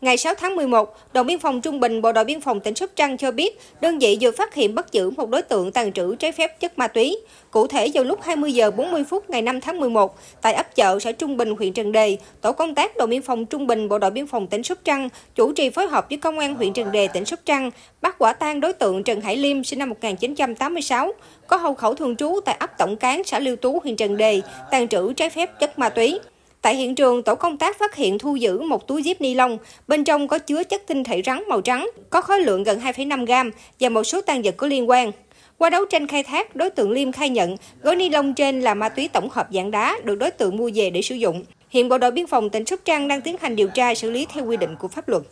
Ngày 6 tháng 11, đồn biên phòng Trung Bình, Bộ đội biên phòng tỉnh Sóc Trăng cho biết, đơn vị vừa phát hiện bắt giữ một đối tượng tàn trữ trái phép chất ma túy. Cụ thể vào lúc 20 giờ 40 phút ngày 5 tháng 11, tại ấp chợ xã Trung Bình, huyện Trần Đề, tổ công tác đồn biên phòng Trung Bình, Bộ đội biên phòng tỉnh Sóc Trăng chủ trì phối hợp với công an huyện Trần Đề, tỉnh Sóc Trăng bắt quả tang đối tượng Trần Hải Liêm sinh năm 1986, có hậu khẩu thường trú tại ấp Tổng Cán, xã Lưu Tú, huyện Trần Đề, tàn trữ trái phép chất ma túy. Tại hiện trường, tổ công tác phát hiện thu giữ một túi zip ni lông, bên trong có chứa chất tinh thể rắn màu trắng, có khối lượng gần 2,5 gram và một số tăng vật có liên quan. Qua đấu tranh khai thác, đối tượng Liêm khai nhận gói ni lông trên là ma túy tổng hợp dạng đá được đối tượng mua về để sử dụng. Hiện Bộ đội Biên phòng tỉnh Sóc Trăng đang tiến hành điều tra xử lý theo quy định của pháp luật.